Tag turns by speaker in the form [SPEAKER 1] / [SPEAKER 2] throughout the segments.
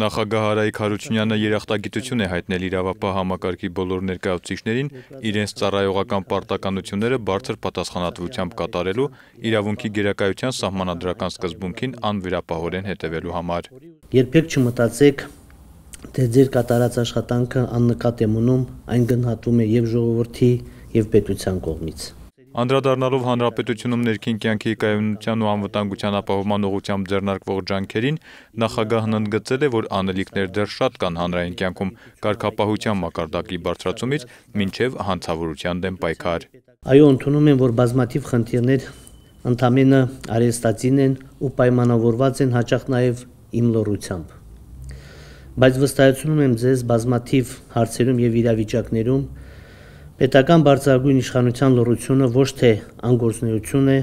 [SPEAKER 1] Նախագահ Հարայիկ Հարությունյանը երախտագիտություն է հայտնել իրավապահ համակարգի բոլոր ներկայացուցիչներին իրենց ծառայողական պարտականությունները բարձր պատասխանատվությամբ կատարելու իրավունքի գերակայության սահմանադրական սկզբունքին անվերապահորեն հետևելու համար։
[SPEAKER 2] Երբեք չմտածեք, թե ձեր կատարած աշխատանքը աննկատ է մնում, այն գնահատվում է եւ ժողովրդի, եւ պետության կողմից։
[SPEAKER 1] Անդրադառնալով հանրապետությունում ներքին կյանքի կայունության ու անվտանգության ապահովման ուղղությամբ ձեռնարկվող ջանքերին, նախագահն ընդգծել է, որ անելիքներ դեռ շատ կան հանրային կյանքում կարգապահության մակարդակի բարձրացումից մինչև հանցավորության դեմ պայքար։
[SPEAKER 2] Այո, ընդունում եմ, որ բազմաթիվ խնդիրներ ընդամենը արեստացին են ու պայմանավորված են հաճախ նաև իմ լորությամբ։ Բայց վստահեցնում եմ ձեզ բազմաթիվ հարցերում եւ իրավիճակներում Պետական բարձրագույն իշխանության լռությունը ոչ թե անգործնություն է,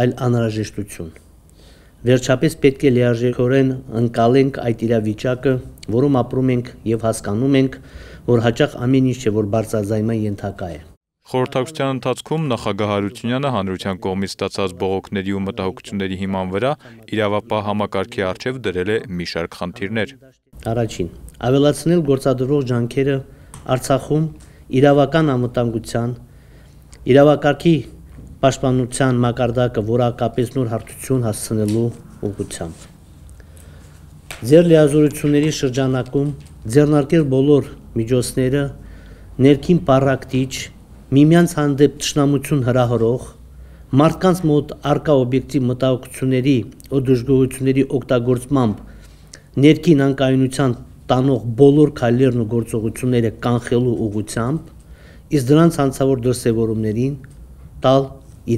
[SPEAKER 2] այլ անհրաժեշտություն։ Վերջապես պետք է լիարժեքորեն ընկալենք այդ իրավիճակը, որում ապրում ենք եւ հասկանում ենք, որ հաճախ ամեն ինչ չէ, որ բարձրաձայնման ենթակա է։
[SPEAKER 1] Խորհրդակցության ընթացքում նախագահ Հարությունյանը հանրության կողմից ստացած բողոքների ու մտահոգությունների հիման վրա իրավապահ համակարգի արչև դրել է մի շարք խնդիրներ։
[SPEAKER 2] Առաջին, ավելացնել գործադրվող ջանքերը Արցախում իրավական անվտանգության, իրավակարգի պաշտպանության մակարդակը որակապես նոր հարթություն հասցնելու ուղղությամբ։ Ձեր լիազորությունների շրջանակում ձեռնարկել բոլոր միջոցները ներքին պարակտիչ, միմյանց հանդեպ ճշնամություն հրահրող, մարդկանց մոտ արկա օբյեկտիվ մտահոգությունների ու դժգոհությունների օգտագործմամբ ներքին անկայունության տանող բոլոր քայլերն ու գործողությունները կանխելու ուղությամբ իսկ դրանց հանցավոր դրսևորումներին տալ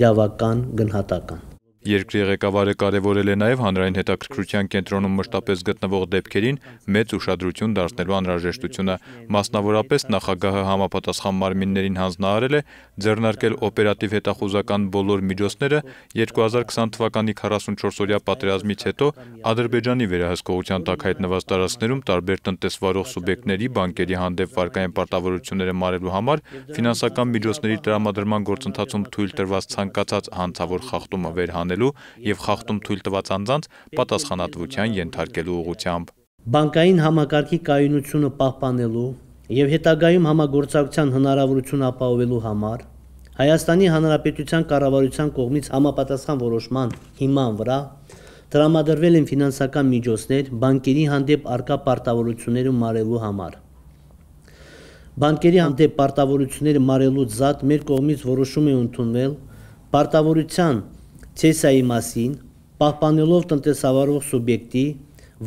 [SPEAKER 2] իրավական գնահատական
[SPEAKER 1] Երկրի ղեկավարը կարևորել է նաև հանրային հետաքրքրության կենտրոնում մշտապես գտնվող դեպքերին մեծ ուշադրություն դարձնելու անհրաժեշտությունը։ Մասնավորապես նախագահը համապատասխան մարմիններին հանձնարարել է ձեռնարկել օպերատիվ հետախուզական բոլոր միջոցները 2020 թվականի 44-օրյա պատերազմից հետո Ադրբեջանի վերահսկողության տակ հայտնված տարածքներում տարբեր տնտեսվարող սուբյեկտների բանկերի հանդեպ վարկային պարտավորությունները մարելու համար ֆինանսական միջոցների տրամադրման գործընթացում թույլ տրված ցանկացած հանցավոր խախտումը վերհանել պահպանելու եւ խախտում թույլ տված անձանց պատասխանատվության ենթարկելու ուղղությամբ։
[SPEAKER 2] Բանկային համակարգի կայունությունը պահպանելու եւ հետագայում համագործակցության հնարավորություն ապահովելու համար Հայաստանի Հանրապետության կառավարության կողմից համապատասխան որոշման հիման վրա տրամադրվել են ֆինանսական միջոցներ բանկերի հանդեպ արկա պարտավորությունները մարելու համար։ Բանկերի հանդեպ պարտավորությունները մարելու զատ մեր կողմից որոշում է ընդունվել պարտավորության ցեսիայի մասին, պահպանելով տնտեսավարող սուբյեկտի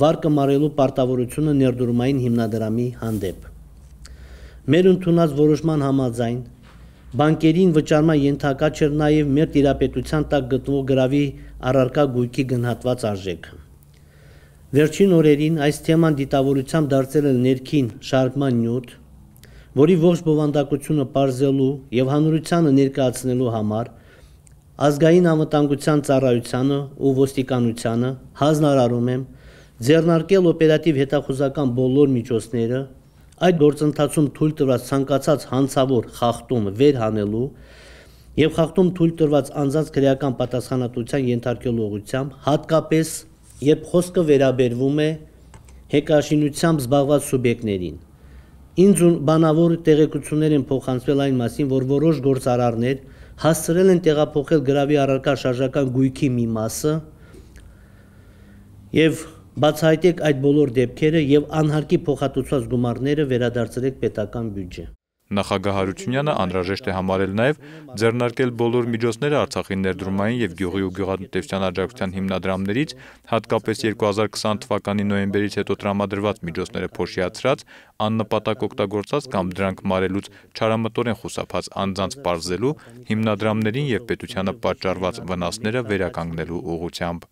[SPEAKER 2] վարկը մարելու պարտավորությունը ներդրումային հիմնադրամի հանդեպ։ Մեր ընդունած որոշման համաձայն բանկերին վճարման ենթակա չէր նաև մեր տիրապետության տակ գտնվող գրավի առարկա գույքի գնահատված արժեքը։ Վերջին օրերին այս թեման դիտավորությամբ դարձել է ներքին շարժման նյութ, որի ողջ բովանդակությունը բարձելու եւ հանրությանը ներկայացնելու համար ազգային անվտանգության ծառայությանը ու ոստիկանությանը հանձնարարում եմ ձեռնարկել օպերատիվ հետախուզական բոլոր միջոցները այդ գործընթացում թույլ տրված ցանկացած հանցավոր խախտում վերհանելու եւ խախտում թույլ տրված անձանց քրեական պատասխանատվության ենթարկելու ուղղությամբ հատկապես երբ խոսքը վերաբերվում է հեկաշինությամբ զբաղված սուբյեկտներին ինձ բանավոր տեղեկություններ են փոխանցվել այն մասին որ որոշ գործարարներ որ հասցրել են տեղափոխել գրավի առարկա շարժական գույքի մի մասը եւ բացահայտեք այդ բոլոր դեպքերը եւ անհարկի փոխհատուցված գումարները վերադարձրեք պետական բյուջե։
[SPEAKER 1] Նախագահ Հարությունյանը անհրաժեշտ է համարել նաև ձեռնարկել բոլոր միջոցները Արցախի ներդրումային եւ գյուղի ու գյուղատնտեսության աջակցության հիմնադրամներից, հատկապես 2020 թվականի նոյեմբերից հետո տրամադրված միջոցները փոշիացրած, աննպատակ օգտագործած կամ դրանք մարելուց չարամտորեն խուսափած անձանց պարզելու, հիմնադրամներին եւ պետությանը պատճառված վնասները վերականգնելու ուղղությամբ